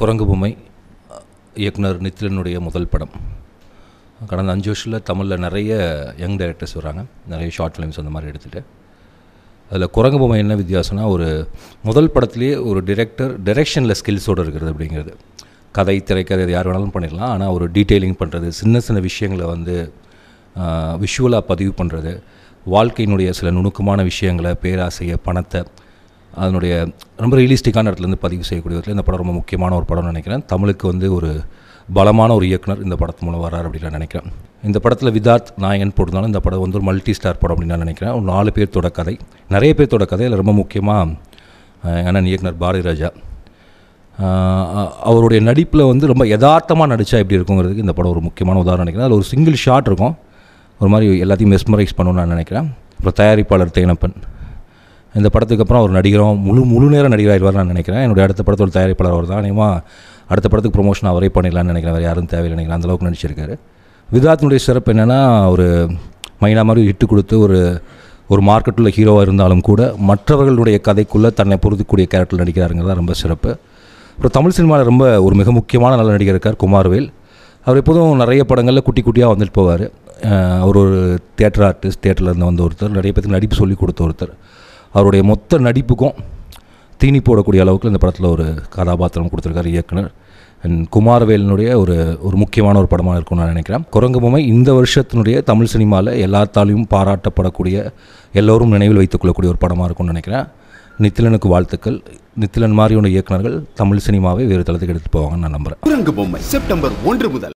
குரங்கு பொம்மை இயக்குனர் நித்திலனுடைய முதல் படம் கடந்த அஞ்சு வருஷத்தில் தமிழில் நிறைய யங் டைரக்டர்ஸ் வராங்க நிறைய ஷார்ட் ஃபிலிம்ஸ் அந்த மாதிரி எடுத்துகிட்டு அதில் குரங்கு பொம்மை என்ன வித்தியாசம்னா ஒரு முதல் படத்துலேயே ஒரு டிரெக்டர் டைரெக்ஷனில் ஸ்கில்ஸோடு இருக்கிறது அப்படிங்கிறது கதை திரைக்கதை யார் வேணாலும் பண்ணிடலாம் ஆனால் ஒரு டீட்டெயிலிங் பண்ணுறது சின்ன சின்ன விஷயங்களை வந்து விஷுவலாக பதிவு பண்ணுறது வாழ்க்கையினுடைய சில நுணுக்கமான விஷயங்களை பேராசையை பணத்தை அதனுடைய ரொம்ப ரியலிஸ்டிக்கான இடத்துலேருந்து பதிவு செய்யக்கூடிய இடத்துல இந்த படம் ரொம்ப முக்கியமான ஒரு படம்னு நினைக்கிறேன் தமிழுக்கு வந்து ஒரு பலமான ஒரு இயக்குனர் இந்த படத்து மூலம் வரார் அப்படின்னு நான் நினைக்கிறேன் இந்த படத்தில் விதார்த் நாயகன் போட்டிருந்தாலும் இந்த படம் வந்து ஒரு மல்டி ஸ்டார் படம் அப்படின்னு நான் நினைக்கிறேன் ஒரு நாலு பேர்த்தோட கதை நிறைய பேர்த்தோட கதையில் ரொம்ப முக்கியமாக அண்ணன் இயக்குனர் பாரதி ராஜா அவருடைய நடிப்பில் வந்து ரொம்ப யதார்த்தமாக நடித்தா எப்படி இருக்குங்கிறதுக்கு இந்த படம் ஒரு முக்கியமான உதாரணம் நினைக்கிறேன் அதில் ஒரு சிங்கிள் ஷாட் இருக்கும் ஒரு மாதிரி எல்லாத்தையும் மெஸ்மரைஸ் பண்ணணும்னு நான் நினைக்கிறேன் அப்புறம் தயாரிப்பாளர் தேனப்பன் இந்த படத்துக்கு அப்புறம் அவர் நடிகரும் முழு முழு நேரம் நடிகராகிடுவார் நான் நினைக்கிறேன் என்னுடைய அடுத்த படத்தோட தயாரிப்பாளர் அவர் தான் அநேகமாக அடுத்த படத்துக்கு ப்ரொமோஷன் அவரே பண்ணிடலான்னு நினைக்கிறேன் வேறு யாரும் தேவையில்லை நினைக்கிறேன் அந்தளவுக்கு நடிச்சிருக்காரு விதாத்தினுடைய சிறப்பு என்னென்னா ஒரு மைனா மாதிரி ஹிட்டு கொடுத்து ஒரு ஒரு மார்க்கெட்டில் ஹீரோவாக இருந்தாலும் கூட மற்றவர்களுடைய கதைக்குள்ளே தன்னை பொருந்தக்கூடிய கேரக்டர் தான் ரொம்ப சிறப்பு அப்புறம் தமிழ் சினிமாவில் ரொம்ப ஒரு மிக முக்கியமான நல்ல நடிகர் இருக்கார் குமார்வேல் அவர் எப்போதும் நிறைய படங்களில் குட்டி குட்டியாக வந்துட்டு போவார் அவர் ஒரு தேட்டர் ஆர்டிஸ்ட் தேட்டரில் இருந்து வந்த ஒருத்தர் நிறைய பேருக்கு நடிப்பு சொல்லி கொடுத்த ஒருத்தர் அவருடைய மொத்த நடிப்புக்கும் தீனி போடக்கூடிய அளவுக்கு இந்த படத்தில் ஒரு கதாபாத்திரம் கொடுத்துருக்காரு இயக்குனர் அண்ட் குமாரவேலனுடைய ஒரு ஒரு முக்கியமான ஒரு படமாக இருக்கும்னு நான் நினைக்கிறேன் குரங்கு பொம்மை இந்த வருஷத்தினுடைய தமிழ் சினிமாவில் எல்லாத்தாலையும் பாராட்டப்படக்கூடிய எல்லோரும் நினைவில் வைத்துக்கொள்ளக்கூடிய ஒரு படமாக இருக்கும்னு நினைக்கிறேன் நித்திலனுக்கு வாழ்த்துக்கள் நித்திலன் மாதிரியான இயக்குநர்கள் தமிழ் சினிமாவை வேறு தளத்துக்கு எடுத்துகிட்டு போவாங்கன்னு நான் நம்புகிறேன் குரங்கு பொம்மை செப்டம்பர் ஒன்று முதல்